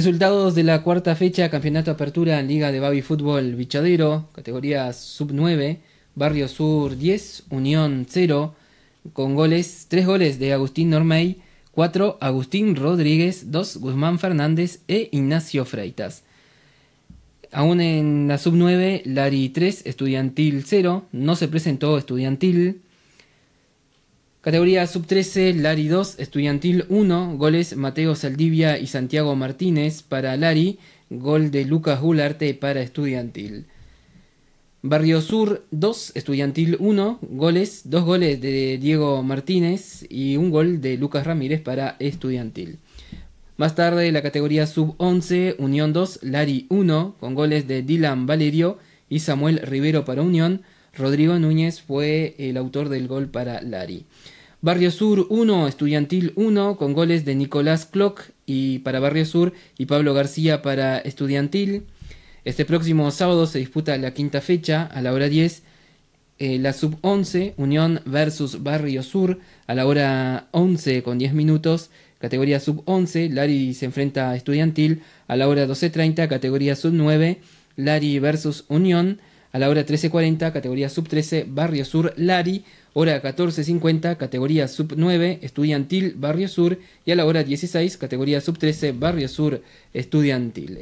Resultados de la cuarta fecha, Campeonato Apertura en Liga de Baby Fútbol Bichadero, categoría sub 9, Barrio Sur 10, Unión 0, con goles, 3 goles de Agustín Normey, 4 Agustín Rodríguez, 2 Guzmán Fernández e Ignacio Freitas. Aún en la sub 9, Lari 3, Estudiantil 0, no se presentó Estudiantil. Categoría sub-13, Lari 2, Estudiantil 1, goles Mateo Saldivia y Santiago Martínez para Lari, gol de Lucas Gularte para Estudiantil. Barrio Sur 2, Estudiantil 1, goles, dos goles de Diego Martínez y un gol de Lucas Ramírez para Estudiantil. Más tarde la categoría sub-11, Unión 2, Lari 1, con goles de Dylan Valerio y Samuel Rivero para Unión. Rodrigo Núñez fue el autor del gol para Lari. Barrio Sur 1, Estudiantil 1, con goles de Nicolás Clock y para Barrio Sur y Pablo García para Estudiantil. Este próximo sábado se disputa la quinta fecha a la hora 10. Eh, la sub 11, Unión versus Barrio Sur, a la hora 11 con 10 minutos. Categoría sub 11, Lari se enfrenta a Estudiantil. A la hora 12.30, categoría sub 9, Lari versus Unión a la hora 13.40, categoría sub 13, Barrio Sur Lari, hora 14.50, categoría sub 9, Estudiantil Barrio Sur, y a la hora 16, categoría sub 13, Barrio Sur Estudiantil.